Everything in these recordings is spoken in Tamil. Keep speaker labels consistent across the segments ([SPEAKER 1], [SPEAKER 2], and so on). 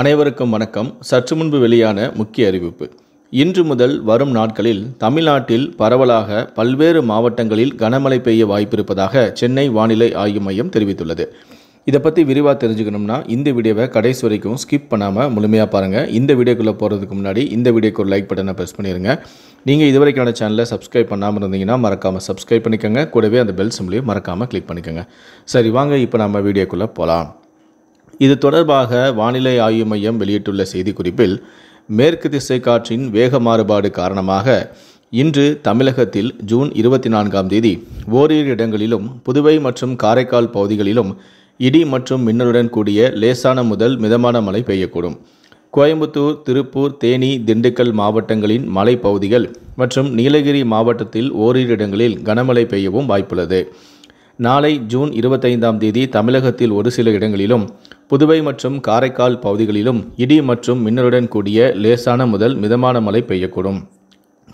[SPEAKER 1] அனைவருக்கும் வணக்கம் சற்று முன்பு வெளியான முக்கிய அறிவிப்பு இன்று முதல் வரும் நாட்களில் தமிழ்நாட்டில் பரவலாக பல்வேறு மாவட்டங்களில் கனமழை பெய்ய வாய்ப்பிருப்பதாக சென்னை வானிலை ஆய்வு மையம் தெரிவித்துள்ளது இதை பற்றி விரிவாக தெரிஞ்சுக்கணும்னா இந்த வீடியோவை கடைசி வரைக்கும் ஸ்கிப் பண்ணாமல் முழுமையாக பாருங்கள் இந்த வீடியோக்குள்ளே போகிறதுக்கு முன்னாடி இந்த வீடியோக்கு ஒரு லைக் பட்டனை ப்ரெஸ் பண்ணிடுங்க நீங்கள் இதுவரைக்கான சேனலை சப்ஸ்கிரைப் பண்ணாமல் இருந்தீங்கன்னா மறக்காமல் சப்ஸ்கிரைப் பண்ணிக்கோங்க கூடவே அந்த பெல் சிம்லையும் மறக்காமல் கிளிக் பண்ணிக்கோங்க சரி வாங்க இப்போ நம்ம வீடியோக்குள்ளே போகலாம் இது தொடர்பாக வானிலை ஆய்வு மையம் வெளியிட்டுள்ள செய்திக்குறிப்பில் மேற்கு திசை காற்றின் வேக மாறுபாடு காரணமாக இன்று தமிழகத்தில் ஜூன் இருபத்தி நான்காம் தேதி ஓரிரு இடங்களிலும் புதுவை மற்றும் காரைக்கால் பகுதிகளிலும் இடி மற்றும் மின்னலுடன் கூடிய லேசான முதல் மிதமான மழை பெய்யக்கூடும் கோயம்புத்தூர் திருப்பூர் தேனி திண்டுக்கல் மாவட்டங்களின் மலைப்பகுதிகள் மற்றும் நீலகிரி மாவட்டத்தில் ஓரிரு இடங்களில் கனமழை பெய்யவும் வாய்ப்புள்ளது நாளை ஜூன் இருபத்தைந்தாம் தேதி தமிழகத்தில் ஒரு சில இடங்களிலும் புதுவை மற்றும் காரைக்கால் பகுதிகளிலும் இடி மற்றும் மின்னலுடன் கூடிய லேசான முதல் மிதமான மழை பெய்யக்கூடும்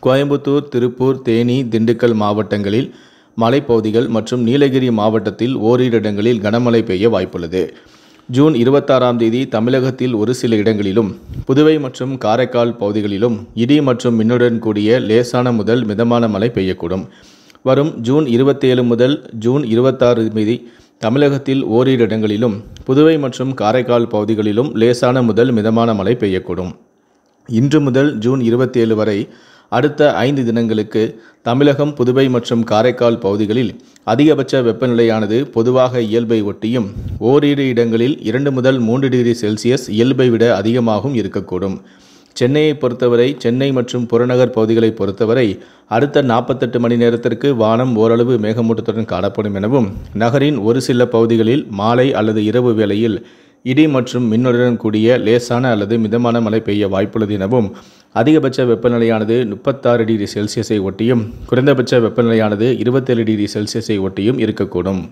[SPEAKER 1] கோயம்புத்தூர் திருப்பூர் தேனி திண்டுக்கல் மாவட்டங்களில் மலைப்பகுதிகள் மற்றும் நீலகிரி மாவட்டத்தில் ஓரிரு இடங்களில் கனமழை பெய்ய வாய்ப்புள்ளது ஜூன் இருபத்தாறாம் தேதி தமிழகத்தில் ஒரு சில இடங்களிலும் புதுவை மற்றும் காரைக்கால் பகுதிகளிலும் இடி மற்றும் மின்னுடன் கூடிய லேசான முதல் மிதமான மழை பெய்யக்கூடும் வரும் ஜூன் இருபத்தேழு முதல் ஜூன் இருபத்தாறு மீதி தமிழகத்தில் ஓரிரு இடங்களிலும் புதுவை மற்றும் காரைக்கால் பகுதிகளிலும் லேசான முதல் மிதமான மழை பெய்யக்கூடும் இன்று முதல் ஜூன் இருபத்தி ஏழு வரை அடுத்த ஐந்து தினங்களுக்கு தமிழகம் புதுவை மற்றும் காரைக்கால் பகுதிகளில் அதிகபட்ச வெப்பநிலையானது பொதுவாக இயல்பை ஒட்டியும் ஓரிரு இடங்களில் இரண்டு முதல் மூன்று டிகிரி செல்சியஸ் இயல்பை விட அதிகமாகவும் இருக்கக்கூடும் சென்னையை பொறுத்தவரை சென்னை மற்றும் புறநகர் பகுதிகளை பொறுத்தவரை அடுத்த நாற்பத்தெட்டு மணி நேரத்திற்கு வானம் ஓரளவு மேகமூட்டத்துடன் காணப்படும் எனவும் நகரின் ஒரு சில பகுதிகளில் மாலை அல்லது இரவு வேளையில் இடி மற்றும் மின்னலுடன் கூடிய லேசான அல்லது மிதமான மழை பெய்ய வாய்ப்புள்ளது எனவும் அதிகபட்ச வெப்பநிலையானது முப்பத்தாறு டிகிரி செல்சியஸை ஒட்டியும் குறைந்தபட்ச வெப்பநிலையானது இருபத்தேழு டிகிரி செல்சியஸை ஒட்டியும் இருக்கக்கூடும்